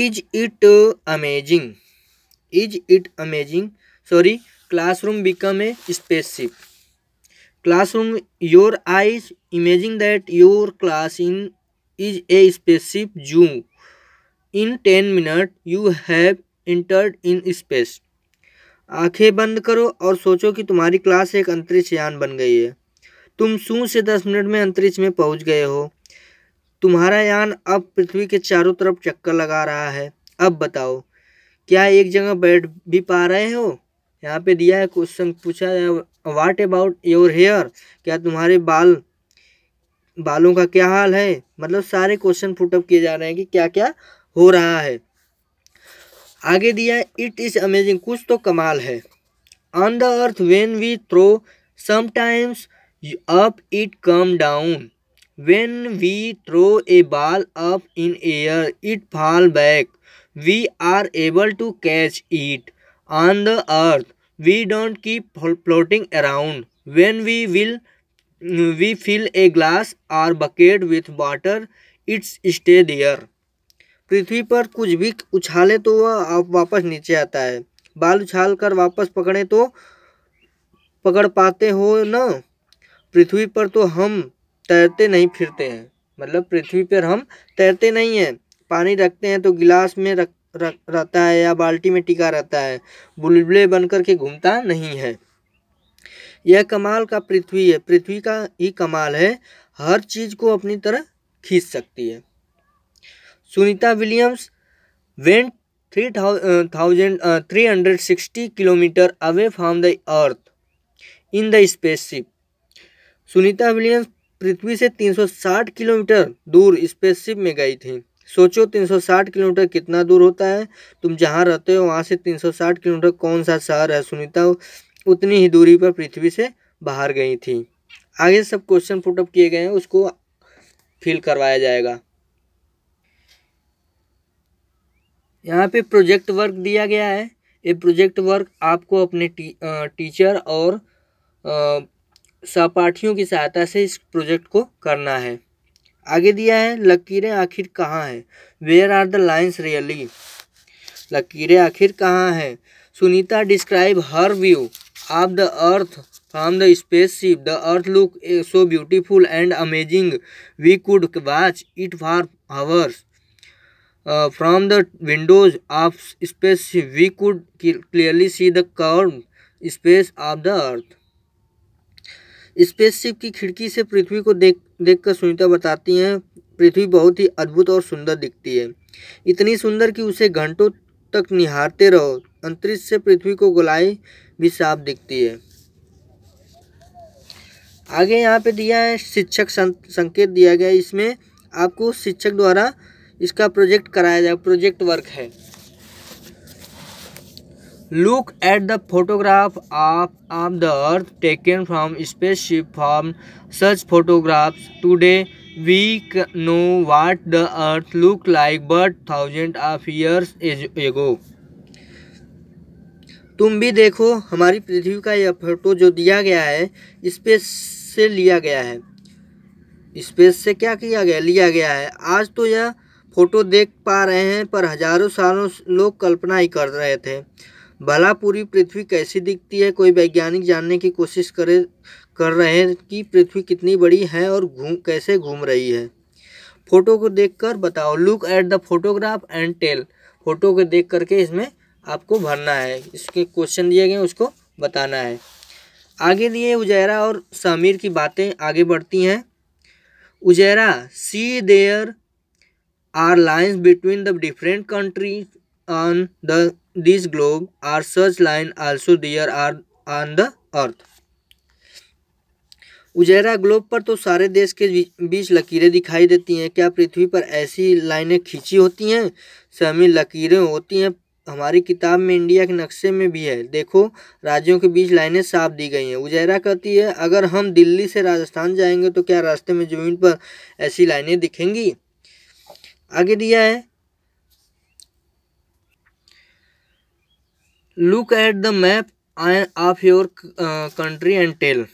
Is it amazing is it amazing sorry classroom become a spaceship classroom your eyes imagining that your class in is a spaceship zoo in ten minute you have entered in space आंखें बंद करो और सोचो कि तुम्हारी class एक अंतरिक्ष यान बन गई है तुम शू से दस मिनट में अंतरिक्ष में पहुंच गए हो तुम्हारा यान अब पृथ्वी के चारों तरफ चक्कर लगा रहा है अब बताओ क्या एक जगह बैठ भी पा रहे हो यहाँ पे दिया है क्वेश्चन पूछा है वाट अबाउट योर हेयर क्या तुम्हारे बाल बालों का क्या हाल है मतलब सारे क्वेश्चन फुटअप किए जा रहे हैं कि क्या क्या हो रहा है आगे दिया है इट इज़ अमेजिंग कुछ तो कमाल है on the earth when we throw sometimes up it come down When we throw a ball up in air, it fall back. We are able to catch it. On the earth, we don't keep floating around. When we will we fill a glass or bucket with water, it's stay there. पृथ्वी पर कुछ भी उछाले तो वह वापस नीचे आता है बाल उछाल कर वापस पकड़े तो पकड़ पाते हो न पृथ्वी पर तो हम तैरते नहीं फिरते हैं मतलब पृथ्वी पर हम तैरते नहीं हैं पानी रखते हैं तो गिलास में रख रहता है या बाल्टी में टिका रहता है बुलबुले बन कर के घूमता नहीं है यह कमाल का पृथ्वी है पृथ्वी का ही कमाल है हर चीज़ को अपनी तरह खींच सकती है Sunita Williams went three thousand three hundred sixty kilometer away from the earth in the spaceship Sunita Williams पृथ्वी से 360 किलोमीटर दूर स्पेसशिप में गई थी सोचो 360 किलोमीटर कितना दूर होता है तुम जहाँ रहते हो वहाँ से 360 किलोमीटर कौन सा शहर है सुनीता उतनी ही दूरी पर पृथ्वी से बाहर गई थी आगे सब क्वेश्चन पुटअप किए गए हैं उसको फिल करवाया जाएगा यहाँ पे प्रोजेक्ट वर्क दिया गया है ये प्रोजेक्ट वर्क आपको अपने टी, आ, टीचर और सहपाठियों की सहायता से इस प्रोजेक्ट को करना है आगे दिया है लकीरें आखिर कहाँ हैं where are the lines really लकीरें आखिर कहाँ हैं Sunita describe her view of the earth from the space ship the earth look so beautiful and amazing we could watch it for hours from the windows of space ship we could clearly see the curve space of the earth spaceship की खिड़की से पृथ्वी को देख देखकर सुनीता बताती हैं पृथ्वी बहुत ही अद्भुत और सुंदर दिखती है इतनी सुंदर कि उसे घंटों तक निहारते रहो अंतरिक्ष से पृथ्वी को गोलाई भी साफ दिखती है आगे यहाँ पे दिया है शिक्षक संकेत दिया गया इसमें आपको शिक्षक द्वारा इसका प्रोजेक्ट कराया जाए प्रोजेक्ट वर्क है look at the photograph of of the earth taken from ship from such photographs today we know what the earth look like but thousand of years age ago तुम भी देखो हमारी पृथ्वी का यह photo जो दिया गया है स्पेस से लिया गया है स्पेस से क्या किया गया लिया गया है आज तो यह फोटो देख पा रहे हैं पर हजारों सालों लोग कल्पना ही कर रहे थे भला पूरी पृथ्वी कैसी दिखती है कोई वैज्ञानिक जानने की कोशिश करे कर रहे हैं कि पृथ्वी कितनी बड़ी है और घूम कैसे घूम रही है फ़ोटो को देखकर बताओ look at the photograph and tell photo को देख करके इसमें आपको भरना है इसके क्वेश्चन दिए गए उसको बताना है आगे दिए उजैरा और समीर की बातें आगे बढ़ती हैं Uzaira see there are lines between the different country on the this globe are such line also there are on the earth Uzaira globe पर तो सारे देश के बीच लकीरें दिखाई देती हैं क्या पृथ्वी पर ऐसी लाइनें खींची होती हैं सहमी लकीरें होती हैं हमारी किताब में इंडिया के नक्शे में भी है देखो राज्यों के बीच लाइनें साफ दी गई हैं उजैरा कहती है अगर हम दिल्ली से राजस्थान जाएंगे तो क्या रास्ते में ज़मीन पर ऐसी लाइनें दिखेंगी आगे दिया है look at the map of your country and tell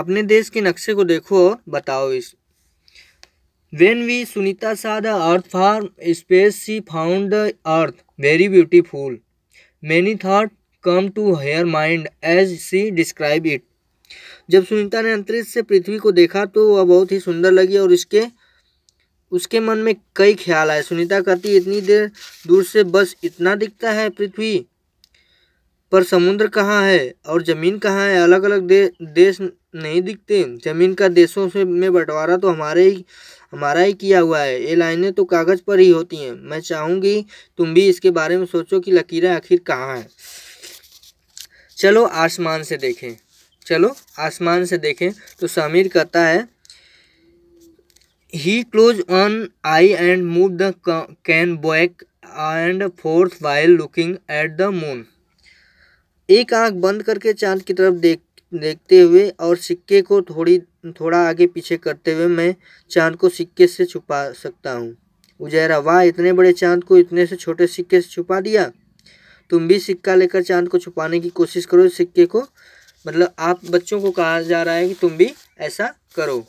अपने देश के नक्शे को देखो और बताओ इस when we Sunita saw the earth from space she found the earth very beautiful many thought come to her mind as she describe it जब सुनीता ने अंतरिक्ष से पृथ्वी को देखा तो वह बहुत ही सुंदर लगी और इसके उसके मन में कई ख्याल आए सुनीता कहती इतनी देर दूर से बस इतना दिखता है पृथ्वी पर समुद्र कहाँ है और ज़मीन कहाँ है अलग अलग दे, देश नहीं दिखते ज़मीन का देशों से में बंटवारा तो हमारे ही हमारा ही किया हुआ है ये लाइनें तो कागज़ पर ही होती हैं मैं चाहूँगी तुम भी इसके बारे में सोचो कि लकीरें आखिर कहाँ हैं चलो आसमान से देखें चलो आसमान से देखें तो समीर कहता है he close one eye and move the can back and forth while looking at the moon एक आंख बंद करके चांद की तरफ देख देखते हुए और सिक्के को थोड़ी थोड़ा आगे पीछे करते हुए मैं चांद को सिक्के से छुपा सकता हूँ उजैरा वाह इतने बड़े चांद को इतने से छोटे सिक्के से छुपा दिया तुम भी सिक्का लेकर चांद को छुपाने की कोशिश करो सिक्के को मतलब आप बच्चों को कहा जा रहा है कि तुम भी ऐसा करो